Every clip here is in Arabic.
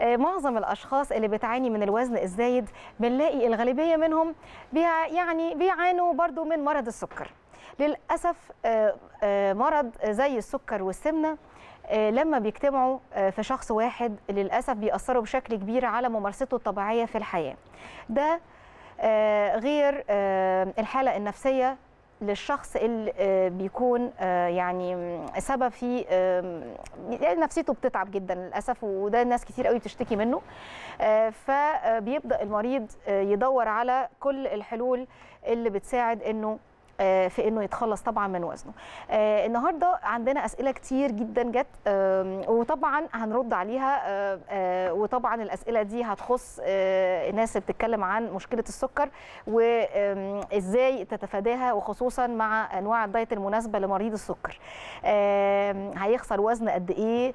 آه، معظم الاشخاص اللي بتعاني من الوزن الزايد بنلاقي الغالبيه منهم يعني بيعانوا برضو من مرض السكر للاسف آه، آه، مرض زي السكر والسمنه لما بيجتمعوا في شخص واحد للاسف بيأثروا بشكل كبير على ممارسته الطبيعيه في الحياه ده غير الحاله النفسيه للشخص اللي آه، بيكون آه، يعني سبب في يعني نفسيته بتتعب جدا للاسف وده ناس كتير قوي بتشتكي منه آه، فبيبدا المريض يدور على كل الحلول اللي بتساعد انه آه، في انه يتخلص طبعا من وزنه آه، النهارده عندنا اسئله كتير جدا جت وطبعا هنرد عليها آه، وطبعا الاسئله دي هتخص ناس بتتكلم عن مشكله السكر وازاي تتفاداها وخصوصا مع انواع الدايت المناسبه لمريض السكر هيخسر وزن قد ايه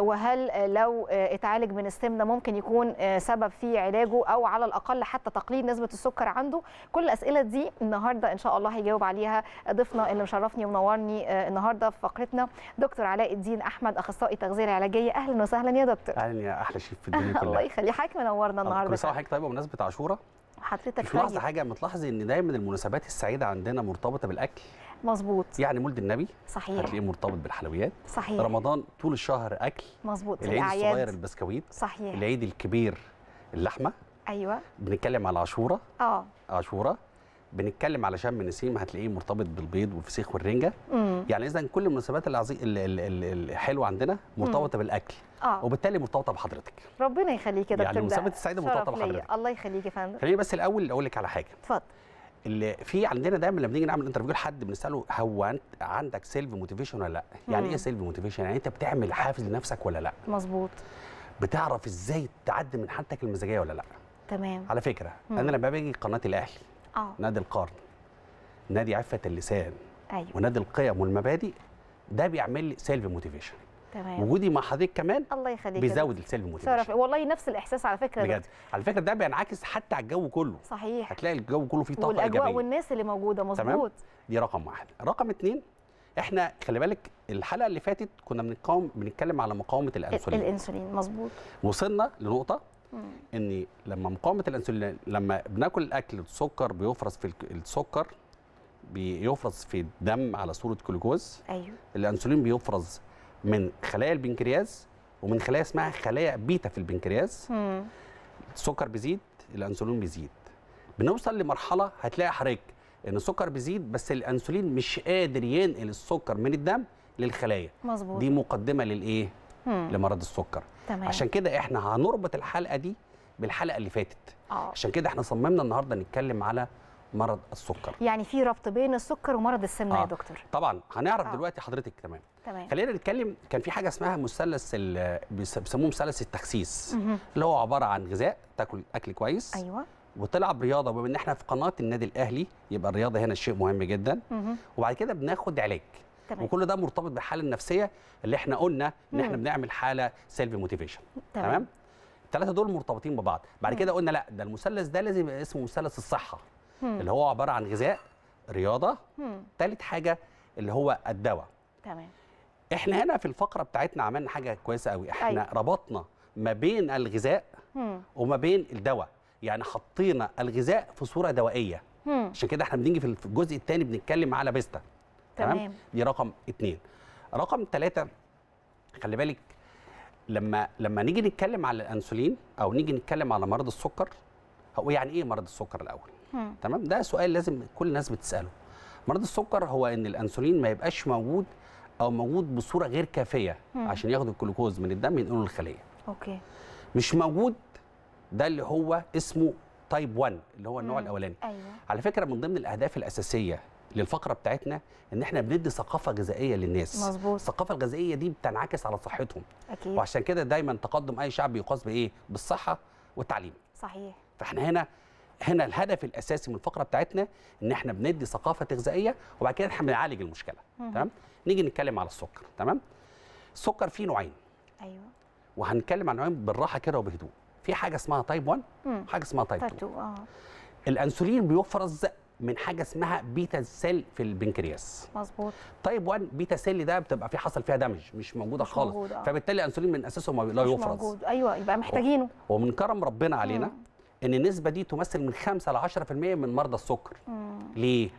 وهل لو اتعالج من السمنه ممكن يكون سبب في علاجه او على الاقل حتى تقليل نسبه السكر عنده كل الاسئله دي النهارده ان شاء الله هيجاوب عليها ضيفنا اللي مشرفني ومنورني آه، النهارده في فقرتنا دكتور علاء الدين احمد اخصائي تغذيه العلاجيه اهلا وسهلا يا دكتور اهلا يا احلى شيف في الدنيا كلها الله يخلي حضرتك منورنا النهارده كل سنه وحضرتك طيبه بمناسبه عاشوراء حضرتك في لحظه طيب. حاجه متلاحظه ان دايما المناسبات السعيده عندنا مرتبطه بالاكل مظبوط يعني مولد النبي صحيح هتلاقيه مرتبط بالحلويات صحيح رمضان طول الشهر اكل مظبوط العيد الصغير البسكويت صحيح العيد الكبير اللحمه ايوه بنتكلم على عاشوره اه عاشوره بنتكلم على شم نسيم هتلاقيه مرتبط بالبيض والفسيخ والرنجه مم. يعني اذا كل المناسبات الحلوه عندنا مرتبطه مم. بالاكل آه. وبالتالي مرتبطه بحضرتك ربنا يخليك يا دكتور يعني المناسبات السعيده مرتبطه بحضرتك الله يخليك يا فندم خليني بس الاول اقول لك على حاجه اتفضل اللي في عندنا دايما لما بنيجي نعمل انترفيو لحد بنساله هو انت عندك سيلف موتيفيشن ولا لا؟ يعني إيه مم. ايه سيلف موتيفيشن؟ يعني انت بتعمل حافز لنفسك ولا لا؟ مظبوط بتعرف ازاي تعدي من حالتك المزاجيه ولا لا؟ تمام على فكره مم. انا لما باجي قناه الاهلي آه. نادي القرن نادي عفه اللسان أيوة. ونادي القيم والمبادئ ده بيعمل لي سيلف موتيفيشن تمام وجودي مع حضرتك كمان الله يخليك بيزود السيلف موتيفيشن والله نفس الاحساس على فكره بجد على فكره ده بينعكس حتى على الجو كله صحيح هتلاقي الجو كله فيه طاقه والاجواء إيجابية. والناس اللي موجوده مظبوط دي رقم واحد رقم اثنين احنا خلي بالك الحلقه اللي فاتت كنا بنتكلم بنتكلم على مقاومه الانسولين الانسولين مظبوط وصلنا لنقطه ان لما مقاومه الانسولين لما بناكل الاكل السكر بيفرز في السكر بيفرز في الدم على صوره جلوكوز ايوه الانسولين بيفرز من خلايا البنكرياس ومن خلايا اسمها خلايا بيتا في البنكرياس مم. السكر بيزيد الانسولين بيزيد بنوصل لمرحله هتلاقي حضرتك ان السكر بيزيد بس الانسولين مش قادر ينقل السكر من الدم للخلايا مظبوط دي مقدمه للايه مم. لمرض السكر تمام. عشان كده احنا هنربط الحلقه دي بالحلقه اللي فاتت آه. عشان كده احنا صممنا النهارده نتكلم على مرض السكر يعني في ربط بين السكر ومرض السمنه آه. يا دكتور طبعا هنعرف آه. دلوقتي حضرتك تمام تمام خلينا نتكلم كان في حاجه اسمها مثلث بيسموه مثلث التخسيس اللي هو عباره عن غذاء تاكل اكل كويس ايوه وتلعب رياضه بما ان احنا في قناه النادي الاهلي يبقى الرياضه هنا شيء مهم جدا مه. وبعد كده بناخد علاج تمام. وكل ده مرتبط بالحاله النفسيه اللي احنا قلنا ان احنا بنعمل حاله سيلف موتيفيشن تمام, تمام؟ الثلاثه دول مرتبطين ببعض بعد كده قلنا لا ده المثلث ده لازم يبقى اسمه مثلث الصحه اللي هو عباره عن غذاء رياضه ثالث حاجه اللي هو الدواء تمام احنا هنا في الفقره بتاعتنا عملنا حاجه كويسه قوي احنا أي. أيوة. ربطنا ما بين الغذاء مم. وما بين الدواء يعني حطينا الغذاء في صوره دوائيه مم. عشان كده احنا بنيجي في الجزء الثاني بنتكلم على بيستا تمام دي رقم اثنين رقم ثلاثة خلي بالك لما لما نيجي نتكلم على الانسولين او نيجي نتكلم على مرض السكر هو يعني ايه مرض السكر الاول تمام ده سؤال لازم كل الناس بتساله مرض السكر هو ان الانسولين ما يبقاش موجود او موجود بصوره غير كافيه هم. عشان ياخد الجلوكوز من الدم ينقله للخليه اوكي مش موجود ده اللي هو اسمه تايب 1 اللي هو النوع مم. الاولاني أيوة. على فكره من ضمن الاهداف الاساسيه للفقره بتاعتنا ان احنا بندي ثقافه غذائيه للناس مظبوط الثقافه الغذائيه دي بتنعكس على صحتهم أكيد. وعشان كده دايما تقدم اي شعب يقاس بايه بالصحه والتعليم صحيح فاحنا هنا هنا الهدف الاساسي من الفقره بتاعتنا ان احنا بندي ثقافه غذائيه وبعد كده احنا بنعالج المشكله تمام نيجي نتكلم على السكر تمام السكر فيه نوعين ايوه وهنتكلم عن نوعين بالراحه كده وبهدوء في حاجه اسمها تايب 1 وحاجه اسمها تايب 2 اه الانسولين بيفرز من حاجه اسمها بيتا سيل في البنكرياس مظبوط طيب 1 بيتا سيل ده بتبقى في حصل فيها دمج مش موجوده مش خالص موجودة. آه. فبالتالي الانسولين من اساسه ما لا يفرز موجود ايوه يبقى محتاجينه ومن كرم ربنا علينا مم. ان النسبه دي تمثل من 5 ل 10% من مرضى السكر مم. ليه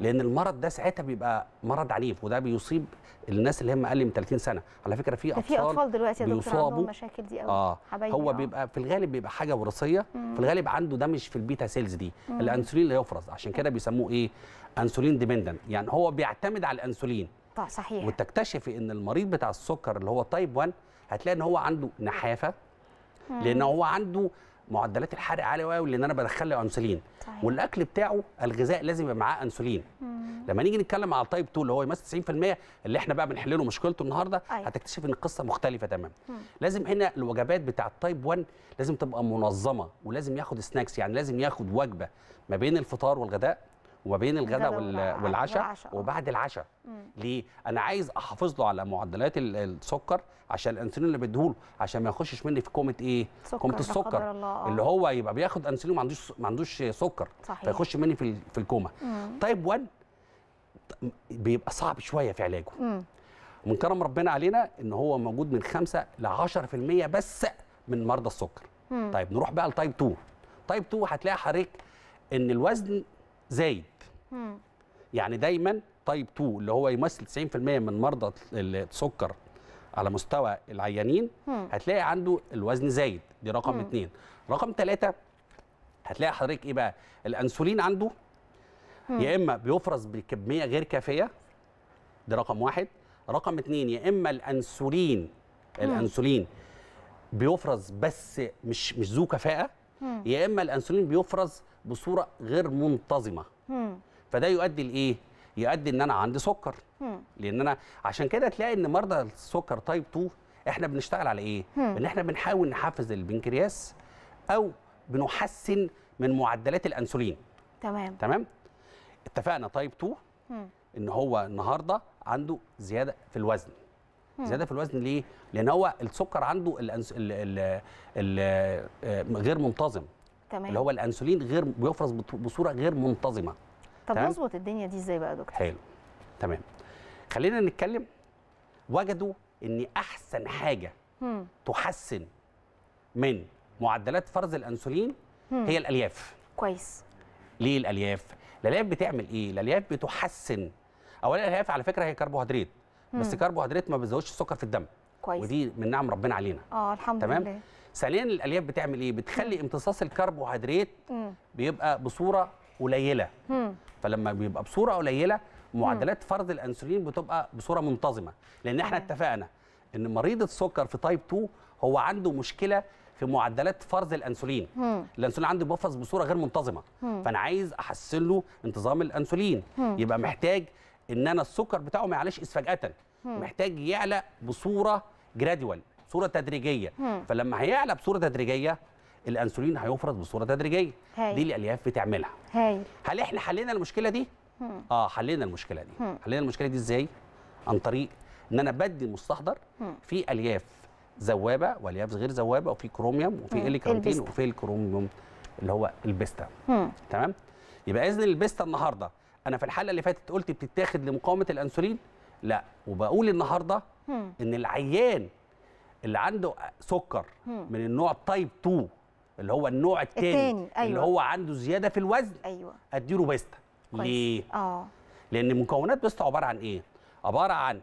لان المرض ده ساعتها بيبقى مرض عنيف وده بيصيب الناس اللي هم اقل من 30 سنه على فكره في اطفال في اطفال دلوقتي يا دكتور عندهم مشاكل دي قوي آه. هو آه. بيبقى في الغالب بيبقى حاجه وراثيه في الغالب عنده دمج في البيتا سيلز دي مم. الانسولين اللي يفرز عشان كده بيسموه ايه انسولين ديبندنت يعني هو بيعتمد على الانسولين طيب صحيح وتكتشفي ان المريض بتاع السكر اللي هو تايب 1 هتلاقي ان هو عنده نحافه لان هو عنده معدلات الحرق عاليه قوي لان انا بدخل له انسولين والاكل بتاعه الغذاء لازم يبقى معاه انسولين لما نيجي نتكلم على التايب 2 اللي هو يمثل 90% اللي احنا بقى بنحل له مشكلته النهارده أيوة. هتكتشف ان القصه مختلفه تماما لازم هنا الوجبات بتاع التايب 1 لازم تبقى منظمه ولازم ياخد سناكس يعني لازم ياخد وجبه ما بين الفطار والغداء وبين الغداء والعشاء آه. وبعد العشاء ليه انا عايز احافظ له على معدلات السكر عشان الانسولين اللي بديهوله عشان ما يخشش مني في كومه ايه كومه السكر آه. اللي هو يبقى بياخد انسولين ما عندوش ما عندوش سكر صحيح. فيخش مني في في الكومه تايب 1 بيبقى صعب شويه في علاجه مم. من كرم ربنا علينا ان هو موجود من 5 ل 10% بس من مرضى السكر مم. طيب نروح بقى لتايب 2 تايب 2 هتلاقي حضرتك ان الوزن زايد يعني دايما تايب 2 اللي هو يمثل 90% من مرضى السكر على مستوى العيانين مم. هتلاقي عنده الوزن زايد دي رقم 2 رقم 3 هتلاقي حضرتك ايه بقى الانسولين عنده مم. يا اما بيفرز بكميه غير كافيه دي رقم واحد رقم 2 يا اما الانسولين مم. الانسولين بيفرز بس مش مش ذو كفاءه مم. يا اما الانسولين بيفرز بصوره غير منتظمه مم. فده يؤدي لايه يؤدي ان انا عندي سكر لان انا عشان كده تلاقي ان مرضى السكر تايب 2 احنا بنشتغل على ايه ان احنا بنحاول نحفز البنكرياس او بنحسن من معدلات الانسولين تمام تمام اتفقنا تايب 2 ان هو النهارده عنده زياده في الوزن زياده في الوزن ليه لان هو السكر عنده الأنس... الـ الـ الـ آه، غير منتظم تمام. اللي هو الانسولين غير بيفرز بصوره غير منتظمه طب نظبط الدنيا دي ازاي بقى يا دكتور حلو تمام خلينا نتكلم وجدوا ان احسن حاجه مم. تحسن من معدلات فرز الانسولين مم. هي الالياف كويس ليه الالياف الالياف بتعمل ايه الالياف بتحسن اولا الالياف على فكره هي كربوهيدرات بس كربوهيدرات ما بيزودش السكر في الدم كويس ودي من نعم ربنا علينا اه الحمد تمام؟ لله تمام ثانيا الالياف بتعمل ايه بتخلي امتصاص الكربوهيدرات بيبقى بصوره قليله فلما بيبقى بصوره قليله معدلات فرض الانسولين بتبقى بصوره منتظمه لان احنا اتفقنا ان مريض السكر في تايب 2 هو عنده مشكله في معدلات فرز الانسولين مم. الانسولين عنده بيفرز بصوره غير منتظمه مم. فانا عايز احسن له انتظام الانسولين مم. يبقى محتاج ان انا السكر بتاعه ما يعلاش فجاه محتاج يعلى بصوره جرادوال صوره تدريجيه مم. فلما هيعلى بصوره تدريجيه الانسولين هيفرز بصوره تدريجيه هاي. دي الالياف بتعملها هاي. هل احنا حلينا المشكله دي هم. اه حلينا المشكله دي هم. حلينا المشكله دي ازاي عن طريق ان انا بدي المستحضر في الياف ذوابه والياف غير ذوابه وفي كروميوم وفي الكروتين وفي الكروميوم اللي هو البيستا تمام يبقى اذن البيستا النهارده انا في الحلقه اللي فاتت قلت بتتاخد لمقاومه الانسولين لا وبقول النهارده ان العيان اللي عنده سكر من النوع تايب 2 اللي هو النوع الثاني أيوة. اللي هو عنده زياده في الوزن ايوه اديله بيستا ليه؟ اه لان مكونات بيستا عباره عن ايه؟ عباره عن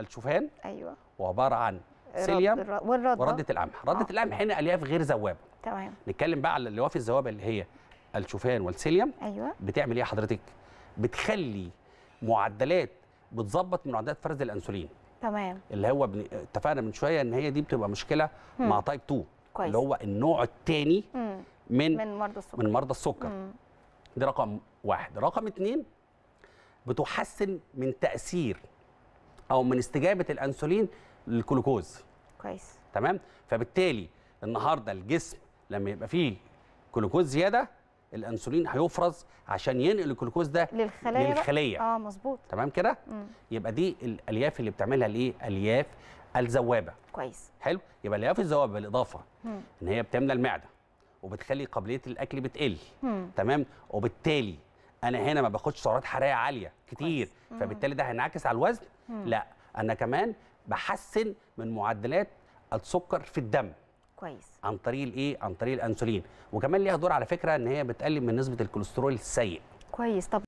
الشوفان ايوه وعباره عن سيليوم والردة وردة القمح، ردة آه. القمح هنا الياف غير ذوابه تمام نتكلم بقى على اليواف الذوابه اللي هي الشوفان والسيليوم ايوه بتعمل ايه حضرتك؟ بتخلي معدلات بتظبط من معدلات فرز الانسولين تمام اللي هو اتفقنا من شويه ان هي دي بتبقى مشكله هم. مع تايب 2 كويس. اللي هو النوع الثاني من من مرضى السكر من مرضى السكر مم. دي رقم واحد رقم اثنين بتحسن من تاثير او من استجابه الانسولين للجلوكوز كويس تمام فبالتالي النهارده الجسم لما يبقى فيه جلوكوز زياده الانسولين هيفرز عشان ينقل الجلوكوز ده للخلايا, للخليه اه مظبوط تمام كده يبقى دي الالياف اللي بتعملها الايه الياف الذوابه كويس حلو يبقى الالياف الذوابه بالاضافه مم. ان هي بتملى المعده وبتخلي قابليه الاكل بتقل مم. تمام وبالتالي انا هنا ما باخدش سعرات حراريه عاليه كتير فبالتالي ده هينعكس على الوزن مم. لا انا كمان بحسن من معدلات السكر في الدم كويس عن طريق الايه عن طريق الانسولين وكمان ليها دور على فكره ان هي بتقلل من نسبه الكوليسترول السيء كويس طب